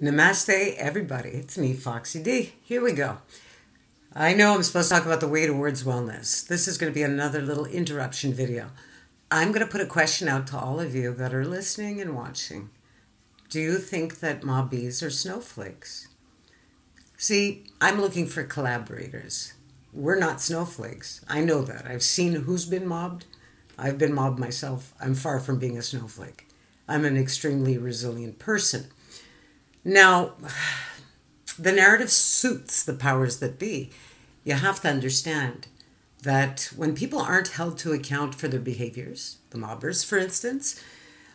Namaste, everybody. It's me, Foxy D. Here we go. I know I'm supposed to talk about the way towards wellness. This is going to be another little interruption video. I'm going to put a question out to all of you that are listening and watching. Do you think that mob bees are snowflakes? See, I'm looking for collaborators. We're not snowflakes. I know that. I've seen who's been mobbed. I've been mobbed myself. I'm far from being a snowflake. I'm an extremely resilient person. Now, the narrative suits the powers that be. You have to understand that when people aren't held to account for their behaviors, the mobbers, for instance,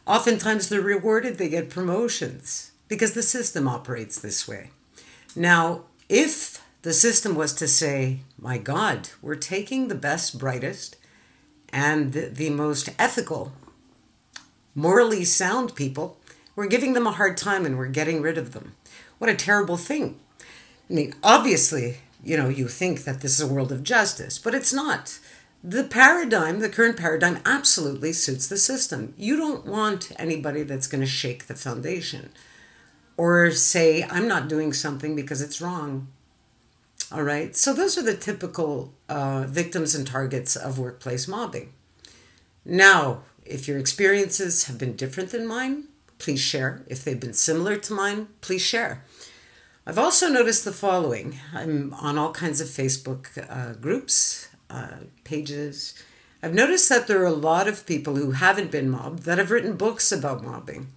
oftentimes they're rewarded, they get promotions because the system operates this way. Now, if the system was to say, my God, we're taking the best, brightest, and the most ethical, morally sound people we're giving them a hard time and we're getting rid of them. What a terrible thing. I mean, obviously, you know, you think that this is a world of justice, but it's not. The paradigm, the current paradigm, absolutely suits the system. You don't want anybody that's going to shake the foundation or say, I'm not doing something because it's wrong. All right. So those are the typical uh, victims and targets of workplace mobbing. Now, if your experiences have been different than mine, please share. If they've been similar to mine, please share. I've also noticed the following I'm on all kinds of Facebook uh, groups, uh, pages. I've noticed that there are a lot of people who haven't been mobbed that have written books about mobbing.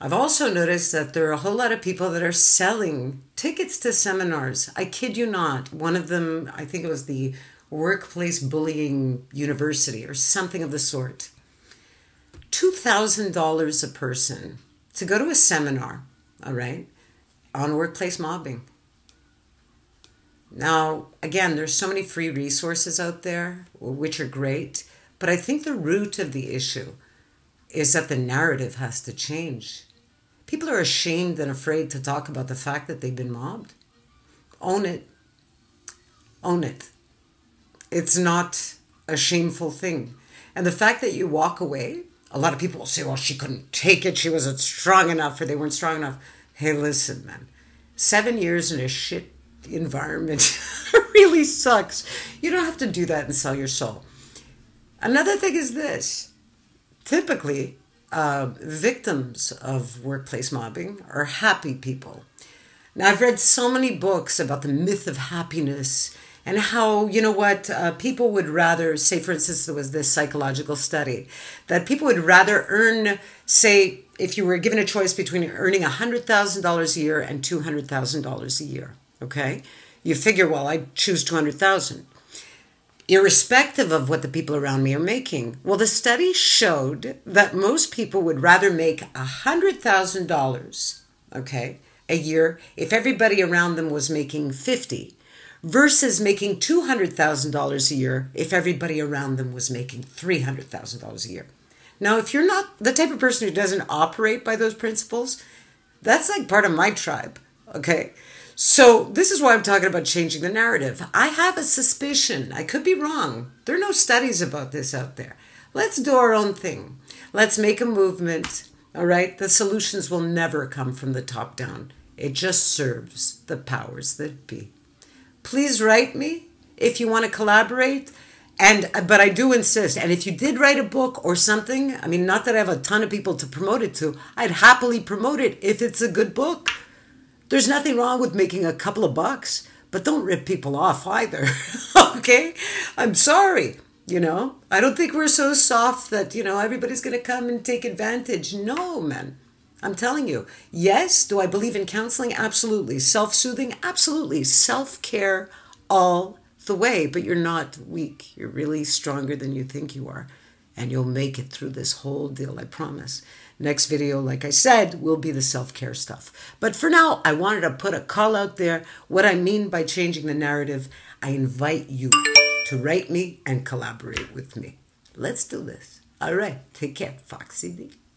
I've also noticed that there are a whole lot of people that are selling tickets to seminars. I kid you not. One of them, I think it was the Workplace Bullying University or something of the sort. $2,000 a person to go to a seminar, all right, on workplace mobbing. Now, again, there's so many free resources out there, which are great, but I think the root of the issue is that the narrative has to change. People are ashamed and afraid to talk about the fact that they've been mobbed. Own it. Own it. It's not a shameful thing. And the fact that you walk away a lot of people will say, well, she couldn't take it. She wasn't strong enough or they weren't strong enough. Hey, listen, man, seven years in a shit environment really sucks. You don't have to do that and sell your soul. Another thing is this typically, uh, victims of workplace mobbing are happy people. Now, I've read so many books about the myth of happiness and how you know what uh, people would rather say for instance there was this psychological study that people would rather earn say if you were given a choice between earning $100000 a year and $200000 a year okay you figure well i choose 200000 irrespective of what the people around me are making well the study showed that most people would rather make $100000 okay a year if everybody around them was making 50 versus making $200,000 a year if everybody around them was making $300,000 a year. Now, if you're not the type of person who doesn't operate by those principles, that's like part of my tribe, okay? So, this is why I'm talking about changing the narrative. I have a suspicion, I could be wrong. There are no studies about this out there. Let's do our own thing. Let's make a movement, all right? The solutions will never come from the top down, it just serves the powers that be. Please write me if you want to collaborate. And but I do insist. And if you did write a book or something, I mean, not that I have a ton of people to promote it to, I'd happily promote it if it's a good book. There's nothing wrong with making a couple of bucks, but don't rip people off either. okay? I'm sorry. You know, I don't think we're so soft that, you know, everybody's going to come and take advantage. No, man. I'm telling you. Yes, do I believe in counseling? Absolutely. Self soothing? Absolutely. Self care all the way. But you're not weak. You're really stronger than you think you are. And you'll make it through this whole deal, I promise. Next video, like I said, will be the self care stuff. But for now, I wanted to put a call out there what I mean by changing the narrative. I invite you to write me and collaborate with me. Let's do this. All right. Take care, Foxy D.